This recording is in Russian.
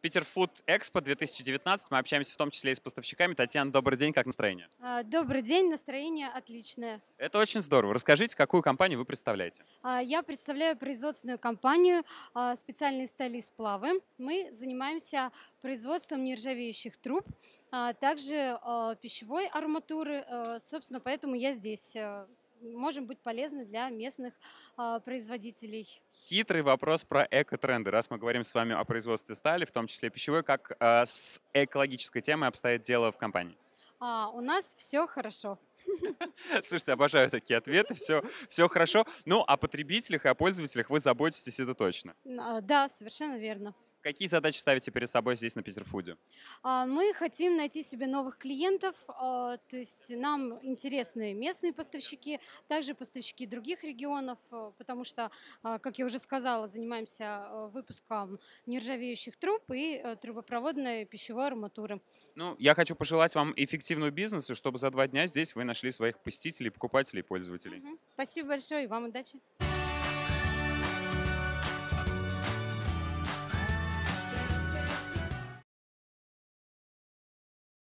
Питер Фуд Экспо 2019. Мы общаемся в том числе и с поставщиками. Татьяна, добрый день, как настроение? А, добрый день, настроение отличное. Это очень здорово. Расскажите, какую компанию вы представляете? А, я представляю производственную компанию а, специальной стали и сплавы». Мы занимаемся производством нержавеющих труб, также пищевой арматуры. Э, собственно, поэтому я здесь э, можем быть полезны для местных э, производителей. Хитрый вопрос про экотренды. Раз мы говорим с вами о производстве стали, в том числе пищевой, как э, с экологической темой обстоит дело в компании? А, у нас все хорошо. Слушайте, обожаю такие ответы, все, все хорошо. Ну, о потребителях и о пользователях вы заботитесь, это точно. А, да, совершенно верно. Какие задачи ставите перед собой здесь на Питерфуде? А, мы хотим найти себе новых клиентов, а, то есть нам интересны местные поставщики, также поставщики других регионов, а, потому что, как я уже сказала, занимаемся выпуском нержавеющих труб и трубопроводной пищевой арматуры. Ну, я хочу пожелать вам эффективного бизнеса, чтобы за два дня здесь вы нашли своих посетителей, покупателей, пользователей. Угу. Спасибо большое и вам удачи.